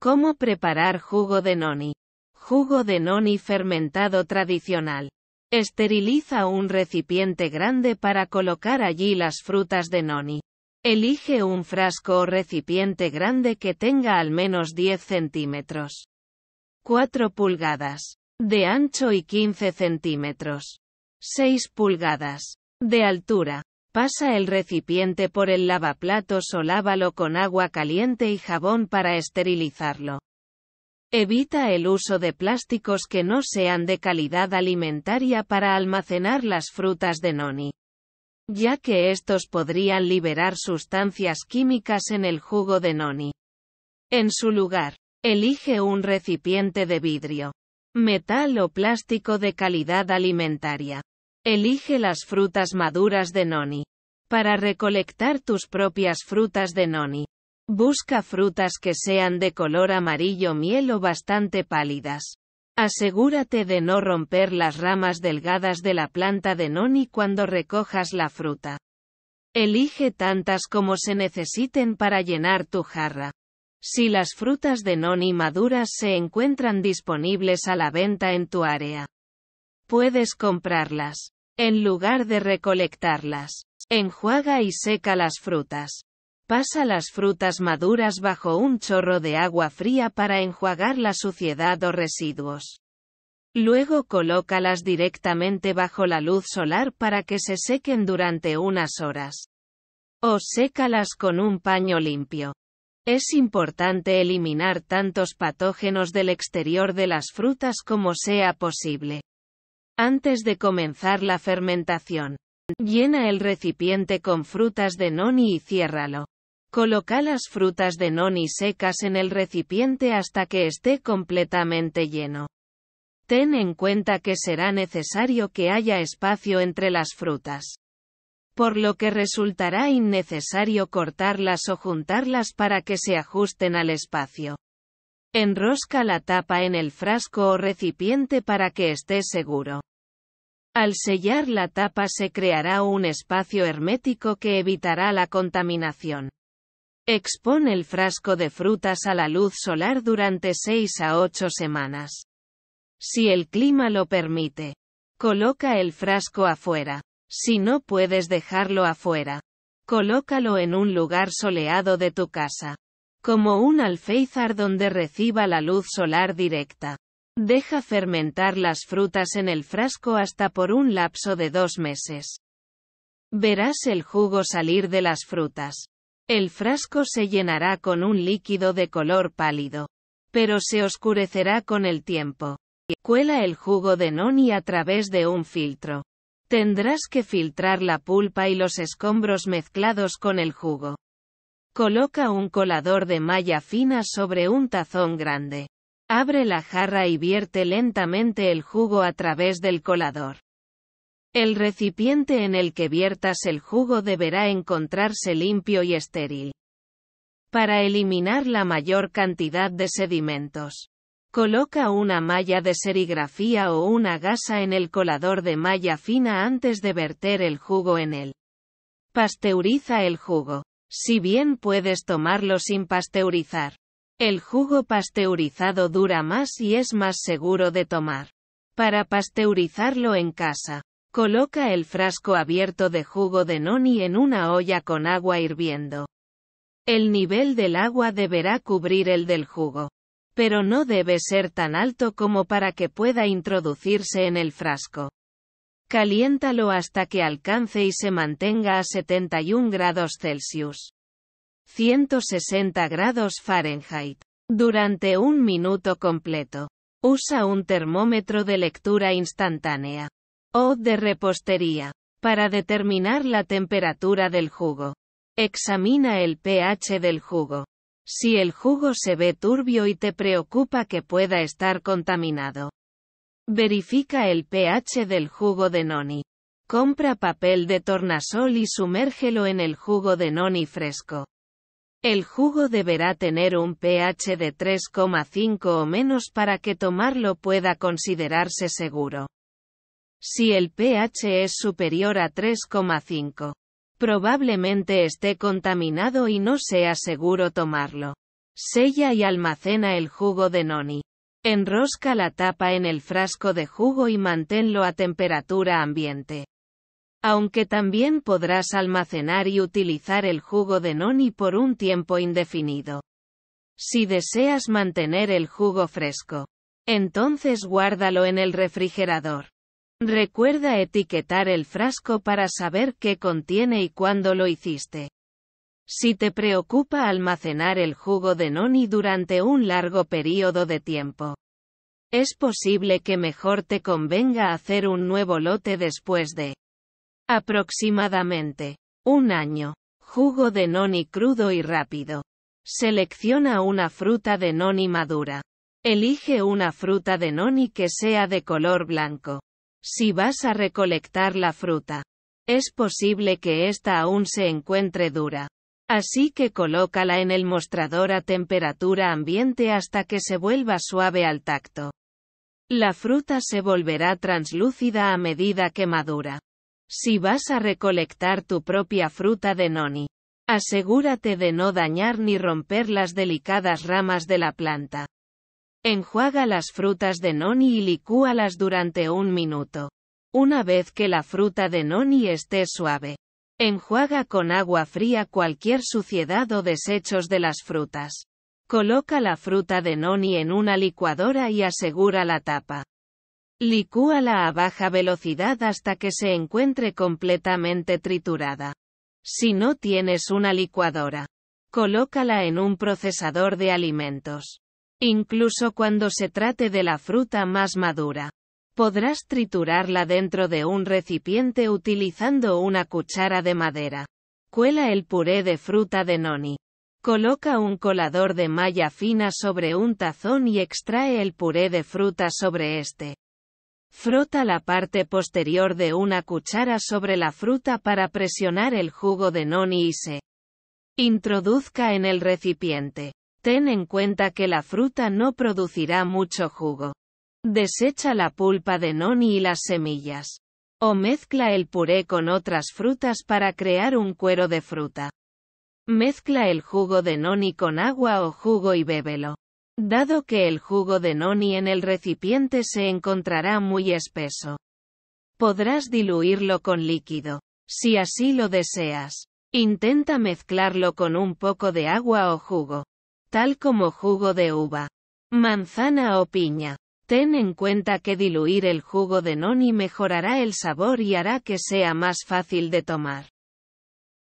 ¿Cómo preparar jugo de noni? Jugo de noni fermentado tradicional. Esteriliza un recipiente grande para colocar allí las frutas de noni. Elige un frasco o recipiente grande que tenga al menos 10 centímetros. 4 pulgadas. De ancho y 15 centímetros. 6 pulgadas. De altura. Pasa el recipiente por el lavaplatos o lávalo con agua caliente y jabón para esterilizarlo. Evita el uso de plásticos que no sean de calidad alimentaria para almacenar las frutas de noni, ya que estos podrían liberar sustancias químicas en el jugo de noni. En su lugar, elige un recipiente de vidrio, metal o plástico de calidad alimentaria. Elige las frutas maduras de Noni. Para recolectar tus propias frutas de Noni. Busca frutas que sean de color amarillo miel o bastante pálidas. Asegúrate de no romper las ramas delgadas de la planta de noni cuando recojas la fruta. Elige tantas como se necesiten para llenar tu jarra. Si las frutas de noni maduras se encuentran disponibles a la venta en tu área, puedes comprarlas. En lugar de recolectarlas, enjuaga y seca las frutas. Pasa las frutas maduras bajo un chorro de agua fría para enjuagar la suciedad o residuos. Luego colócalas directamente bajo la luz solar para que se sequen durante unas horas. O sécalas con un paño limpio. Es importante eliminar tantos patógenos del exterior de las frutas como sea posible. Antes de comenzar la fermentación, llena el recipiente con frutas de noni y ciérralo. Coloca las frutas de noni secas en el recipiente hasta que esté completamente lleno. Ten en cuenta que será necesario que haya espacio entre las frutas. Por lo que resultará innecesario cortarlas o juntarlas para que se ajusten al espacio. Enrosca la tapa en el frasco o recipiente para que esté seguro. Al sellar la tapa se creará un espacio hermético que evitará la contaminación. Expone el frasco de frutas a la luz solar durante 6 a 8 semanas. Si el clima lo permite. Coloca el frasco afuera. Si no puedes dejarlo afuera. Colócalo en un lugar soleado de tu casa. Como un alféizar donde reciba la luz solar directa. Deja fermentar las frutas en el frasco hasta por un lapso de dos meses. Verás el jugo salir de las frutas. El frasco se llenará con un líquido de color pálido. Pero se oscurecerá con el tiempo. Cuela el jugo de noni a través de un filtro. Tendrás que filtrar la pulpa y los escombros mezclados con el jugo. Coloca un colador de malla fina sobre un tazón grande. Abre la jarra y vierte lentamente el jugo a través del colador. El recipiente en el que viertas el jugo deberá encontrarse limpio y estéril. Para eliminar la mayor cantidad de sedimentos. Coloca una malla de serigrafía o una gasa en el colador de malla fina antes de verter el jugo en él. Pasteuriza el jugo. Si bien puedes tomarlo sin pasteurizar. El jugo pasteurizado dura más y es más seguro de tomar. Para pasteurizarlo en casa, coloca el frasco abierto de jugo de noni en una olla con agua hirviendo. El nivel del agua deberá cubrir el del jugo. Pero no debe ser tan alto como para que pueda introducirse en el frasco. Caliéntalo hasta que alcance y se mantenga a 71 grados Celsius. 160 grados Fahrenheit, durante un minuto completo. Usa un termómetro de lectura instantánea o de repostería para determinar la temperatura del jugo. Examina el pH del jugo. Si el jugo se ve turbio y te preocupa que pueda estar contaminado, verifica el pH del jugo de noni. Compra papel de tornasol y sumérgelo en el jugo de noni fresco. El jugo deberá tener un pH de 3,5 o menos para que tomarlo pueda considerarse seguro. Si el pH es superior a 3,5, probablemente esté contaminado y no sea seguro tomarlo. Sella y almacena el jugo de noni. Enrosca la tapa en el frasco de jugo y manténlo a temperatura ambiente. Aunque también podrás almacenar y utilizar el jugo de noni por un tiempo indefinido. Si deseas mantener el jugo fresco, entonces guárdalo en el refrigerador. Recuerda etiquetar el frasco para saber qué contiene y cuándo lo hiciste. Si te preocupa almacenar el jugo de noni durante un largo período de tiempo, es posible que mejor te convenga hacer un nuevo lote después de Aproximadamente. Un año. Jugo de noni crudo y rápido. Selecciona una fruta de noni madura. Elige una fruta de noni que sea de color blanco. Si vas a recolectar la fruta, es posible que ésta aún se encuentre dura. Así que colócala en el mostrador a temperatura ambiente hasta que se vuelva suave al tacto. La fruta se volverá translúcida a medida que madura. Si vas a recolectar tu propia fruta de noni, asegúrate de no dañar ni romper las delicadas ramas de la planta. Enjuaga las frutas de noni y licúalas durante un minuto. Una vez que la fruta de noni esté suave, enjuaga con agua fría cualquier suciedad o desechos de las frutas. Coloca la fruta de noni en una licuadora y asegura la tapa. Licúala a baja velocidad hasta que se encuentre completamente triturada. Si no tienes una licuadora, colócala en un procesador de alimentos. Incluso cuando se trate de la fruta más madura, podrás triturarla dentro de un recipiente utilizando una cuchara de madera. Cuela el puré de fruta de noni. Coloca un colador de malla fina sobre un tazón y extrae el puré de fruta sobre este. Frota la parte posterior de una cuchara sobre la fruta para presionar el jugo de noni y se introduzca en el recipiente. Ten en cuenta que la fruta no producirá mucho jugo. Desecha la pulpa de noni y las semillas. O mezcla el puré con otras frutas para crear un cuero de fruta. Mezcla el jugo de noni con agua o jugo y bébelo dado que el jugo de noni en el recipiente se encontrará muy espeso. Podrás diluirlo con líquido, si así lo deseas. Intenta mezclarlo con un poco de agua o jugo, tal como jugo de uva, manzana o piña. Ten en cuenta que diluir el jugo de noni mejorará el sabor y hará que sea más fácil de tomar.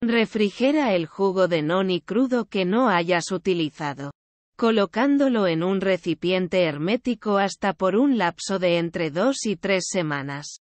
Refrigera el jugo de noni crudo que no hayas utilizado colocándolo en un recipiente hermético hasta por un lapso de entre dos y tres semanas.